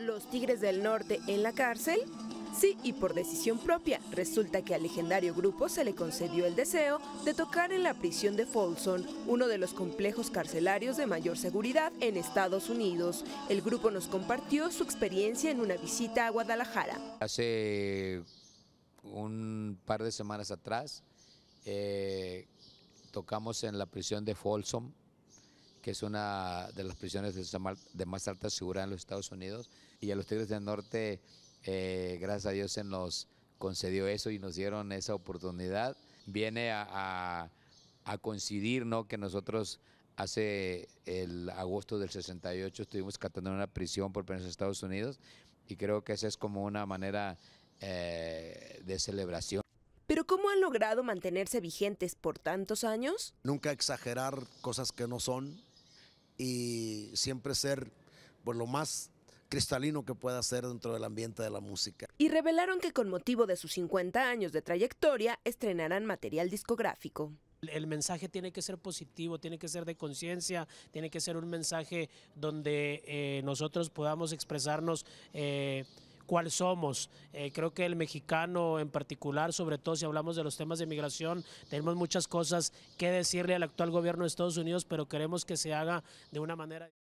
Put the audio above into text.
los Tigres del Norte en la cárcel? Sí, y por decisión propia, resulta que al legendario grupo se le concedió el deseo de tocar en la prisión de Folsom, uno de los complejos carcelarios de mayor seguridad en Estados Unidos. El grupo nos compartió su experiencia en una visita a Guadalajara. Hace un par de semanas atrás eh, tocamos en la prisión de Folsom que es una de las prisiones de más alta seguridad en los Estados Unidos. Y a los Tigres del Norte, eh, gracias a Dios, se nos concedió eso y nos dieron esa oportunidad. Viene a, coincidir ¿no? que nosotros hace el agosto del 68 estuvimos cantando en una prisión por penas en Estados Unidos y creo que esa es como una manera eh, de celebración. Pero ¿cómo han logrado mantenerse vigentes por tantos años? Nunca exagerar cosas que no son, y siempre ser por pues, lo más cristalino que pueda ser dentro del ambiente de la música. Y revelaron que con motivo de sus 50 años de trayectoria estrenarán material discográfico. El mensaje tiene que ser positivo, tiene que ser de conciencia, tiene que ser un mensaje donde eh, nosotros podamos expresarnos. Eh, cuál somos. Eh, creo que el mexicano en particular, sobre todo si hablamos de los temas de migración, tenemos muchas cosas que decirle al actual gobierno de Estados Unidos, pero queremos que se haga de una manera...